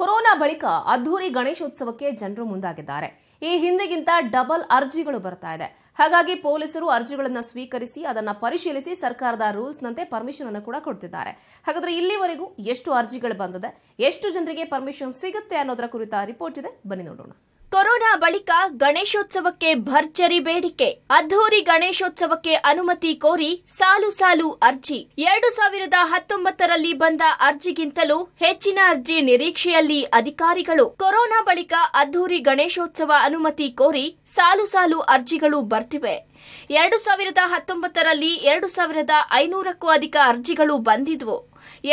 corona ಬಳಿಕ ಅದ್ದೂರಿ ಗಣೇಶೋತ್ಸವಕ್ಕೆ ಜನರು ಮುಂದಾಗಿದ್ದಾರೆ ಈ ಹಿಂದೆಗಿಂತ ಡಬಲ್ ಅರ್ಜಿಗಳು ಬರ್ತಾ ಇದೆ ಹಾಗಾಗಿ ಪೊಲೀಸರು ಅರ್ಜಿಗಳನ್ನು ಸ್ವೀಕರಿಸಿ ಅದನ್ನು ಪರಿಶೀಲಿಸಿ ಸರ್ಕಾರದ ರೂಲ್ಸ್ನಂತೆ ಪರ್ಮಿಷನ್ ಅನ್ನು ಕೂಡ ಕೊಡ್ತಿದ್ದಾರೆ ಹಾಗಾದ್ರೆ ಇಲ್ಲಿವರೆಗೂ ಎಷ್ಟು ಅರ್ಜಿಗಳು ಬಂದಿದೆ ಎಷ್ಟು ಜನರಿಗೆ ಪರ್ಮಿಷನ್ ಸಿಗುತ್ತೆ ಅನ್ನೋದರ ಕುರಿತ ರಿಪೋರ್ಟ್ ಇದೆ ಬನ್ನಿ ನೋಡೋಣ ಕೊರೋನಾ ಬಳಿಕ ಗಣೇಶೋತ್ಸವಕ್ಕೆ ಭರ್ಜರಿ ಬೇಡಿಕೆ ಅದ್ಧೂರಿ ಗಣೇಶೋತ್ಸವಕ್ಕೆ ಅನುಮತಿ ಕೋರಿ ಸಾಲು ಸಾಲು ಅರ್ಜಿ ಎರಡು ಸಾವಿರದ ಹತ್ತೊಂಬತ್ತರಲ್ಲಿ ಬಂದ ಅರ್ಜಿಗಿಂತಲೂ ಹೆಚ್ಚಿನ ಅರ್ಜಿ ನಿರೀಕ್ಷೆಯಲ್ಲಿ ಅಧಿಕಾರಿಗಳು ಕೊರೋನಾ ಬಳಿಕ ಅದ್ಧೂರಿ ಗಣೇಶೋತ್ಸವ ಅನುಮತಿ ಕೋರಿ ಸಾಲು ಸಾಲು ಅರ್ಜಿಗಳು ಬರ್ತಿವೆ ಎರಡು ಸಾವಿರದ ಹತ್ತೊಂಬತ್ತರಲ್ಲಿ ಎರಡು ಸಾವಿರದ ಐನೂರಕ್ಕೂ ಅಧಿಕ ಅರ್ಜಿಗಳು ಬಂದಿದ್ವು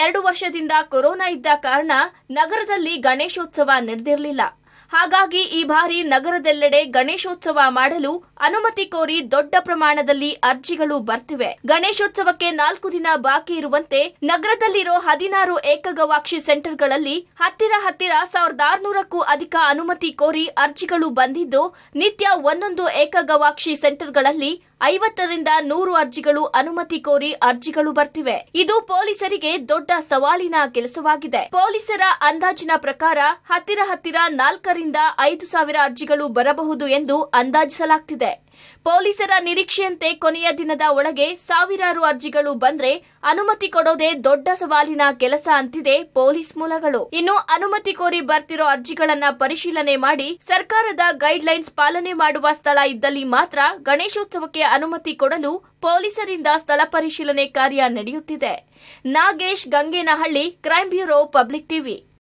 ಎರಡು ವರ್ಷದಿಂದ ಕೊರೋನಾ ಇದ್ದ ಕಾರಣ ನಗರದಲ್ಲಿ ಗಣೇಶೋತ್ಸವ ನಡೆದಿರಲಿಲ್ಲ ಹಾಗಾಗಿ ಈ ಬಾರಿ ನಗರದೆಲ್ಲೆಡೆ ಗಣೇಶೋತ್ಸವ ಮಾಡಲು ಅನುಮತಿ ಕೋರಿ ದೊಡ್ಡ ಪ್ರಮಾಣದಲ್ಲಿ ಅರ್ಜಿಗಳು ಬರ್ತಿವೆ ಗಣೇಶೋತ್ಸವಕ್ಕೆ ನಾಲ್ಕು ದಿನ ಬಾಕಿ ಇರುವಂತೆ ನಗರದಲ್ಲಿರೋ ಹದಿನಾರು ಏಕಗವಾಕ್ಷಿ ಸೆಂಟರ್ಗಳಲ್ಲಿ ಹತ್ತಿರ ಹತ್ತಿರ ಸಾವಿರದ ಆರುನೂರಕ್ಕೂ ಅಧಿಕ ಅನುಮತಿ ಕೋರಿ ಅರ್ಜಿಗಳು ಬಂದಿದ್ದು ನಿತ್ಯ ಒಂದೊಂದು ಏಕಗವಾಕ್ಷಿ ಸೆಂಟರ್ಗಳಲ್ಲಿ ಐವತ್ತರಿಂದ ನೂರು ಅರ್ಜಿಗಳು ಅನುಮತಿ ಕೋರಿ ಅರ್ಜಿಗಳು ಬರ್ತಿವೆ ಇದು ಪೊಲೀಸರಿಗೆ ದೊಡ್ಡ ಸವಾಲಿನ ಕೆಲಸವಾಗಿದೆ ಪೊಲೀಸರ ಅಂದಾಜಿನ ಪ್ರಕಾರ ಹತ್ತಿರ ಹತ್ತಿರ ನಾಲ್ಕರಿಂದ ಐದು ಸಾವಿರ ಅರ್ಜಿಗಳು ಬರಬಹುದು ಎಂದು ಅಂದಾಜಿಸಲಾಗ್ತಿದೆ ಪೊಲೀಸರ ನಿರೀಕ್ಷೆಯಂತೆ ಕೊನೆಯ ದಿನದ ಒಳಗೆ ಸಾವಿರಾರು ಅರ್ಜಿಗಳು ಬಂದ್ರೆ ಅನುಮತಿ ಕೊಡೋದೇ ದೊಡ್ಡ ಸವಾಲಿನ ಕೆಲಸ ಅಂತಿದೆ ಪೊಲೀಸ್ ಮೂಲಗಳು ಇನ್ನು ಅನುಮತಿ ಕೋರಿ ಬರ್ತಿರೋ ಅರ್ಜಿಗಳನ್ನ ಪರಿಶೀಲನೆ ಮಾಡಿ ಸರ್ಕಾರದ ಗೈಡ್ಲೈನ್ಸ್ ಪಾಲನೆ ಮಾಡುವ ಸ್ಥಳ ಇದ್ದಲ್ಲಿ ಮಾತ್ರ ಗಣೇಶೋತ್ಸವಕ್ಕೆ ಅನುಮತಿ ಕೊಡಲು ಪೊಲೀಸರಿಂದ ಸ್ಥಳ ಪರಿಶೀಲನೆ ಕಾರ್ಯ ನಡೆಯುತ್ತಿದೆ Nagesh Gangenahalli crime bureau public TV